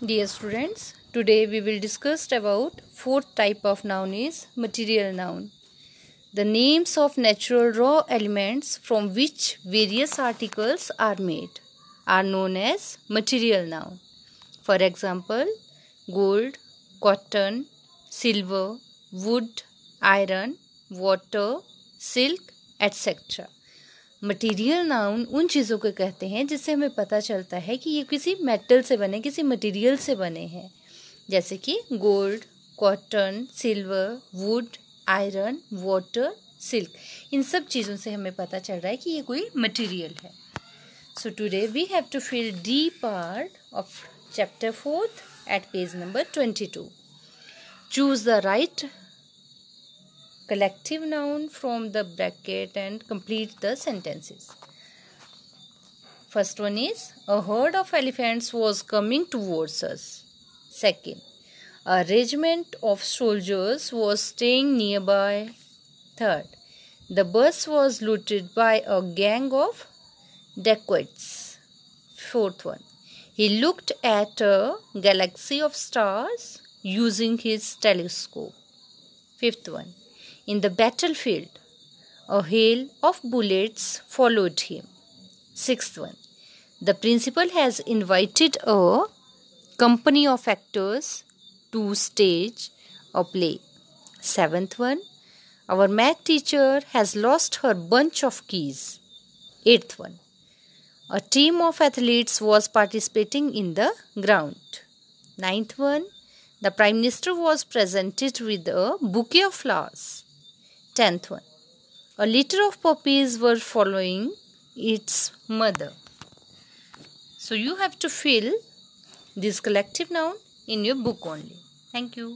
Dear students, today we will discuss about fourth type of noun is material noun. The names of natural raw elements from which various articles are made are known as material noun. For example, gold, cotton, silver, wood, iron, water, silk, etc. Material noun उन चीज़ों को कहते हैं जिससे हमें पता चलता है कि ये किसी मेटल से बने किसी मटेरियल से बने हैं जैसे कि gold cotton silver wood iron water silk इन सब चीज़ों से हमें पता चल रहा है कि ये कोई मटेरियल है so today we have to feel the part of chapter fourth at page number twenty two choose the right collective noun from the bracket and complete the sentences. First one is a herd of elephants was coming towards us. Second, a regiment of soldiers was staying nearby. Third, the bus was looted by a gang of dacoits. Fourth one, he looked at a galaxy of stars using his telescope. Fifth one, in the battlefield. A hail of bullets followed him. Sixth one. The principal has invited a company of actors to stage a play. Seventh one. Our math teacher has lost her bunch of keys. Eighth one. A team of athletes was participating in the ground. Ninth one. The Prime Minister was presented with a bouquet of flowers tenth one. A litter of puppies were following its mother. So you have to fill this collective noun in your book only. Thank you.